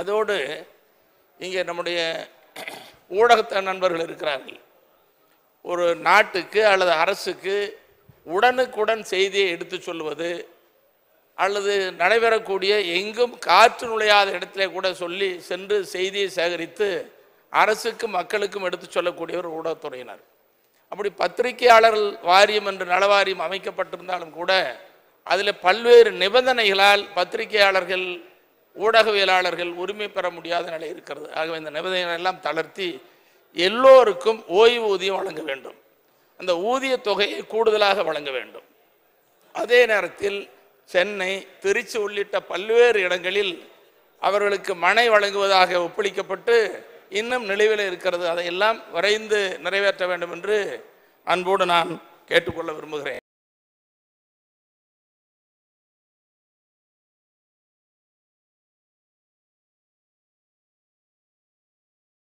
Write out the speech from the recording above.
அதோடு இங்கே நம்முடைய ஊடகத்த நண்பர்கள் இருக்கிறார்கள் ஒரு நாட்டுக்கு அல்லது அரசுக்கு உடனுக்குடன் செய்தியை எடுத்து சொல்வது அல்லது நடைபெறக்கூடிய எங்கும் காற்று நுழையாத இடத்துல கூட சொல்லி சென்று செய்தியை சேகரித்து அரசுக்கும் மக்களுக்கும் எடுத்து சொல்லக்கூடியவர் ஊடகத்துறையினர் அப்படி பத்திரிகையாளர்கள் வாரியம் என்று நலவாரியம் அமைக்கப்பட்டிருந்தாலும் கூட அதில் பல்வேறு நிபந்தனைகளால் பத்திரிகையாளர்கள் ஊடகவியலாளர்கள் உரிமை பெற முடியாத நிலை இருக்கிறது ஆகவே இந்த எல்லாம் தளர்த்தி எல்லோருக்கும் ஓய்வூதியம் வழங்க வேண்டும் அந்த ஊதிய தொகையை கூடுதலாக வழங்க வேண்டும் அதே நேரத்தில் சென்னை திருச்சி உள்ளிட்ட பல்வேறு இடங்களில் அவர்களுக்கு மனை வழங்குவதாக ஒப்பளிக்கப்பட்டு இன்னும் நிலுவையில் இருக்கிறது அதையெல்லாம் விரைந்து நிறைவேற்ற வேண்டும் என்று அன்போடு நான் கேட்டுக்கொள்ள விரும்புகிறேன்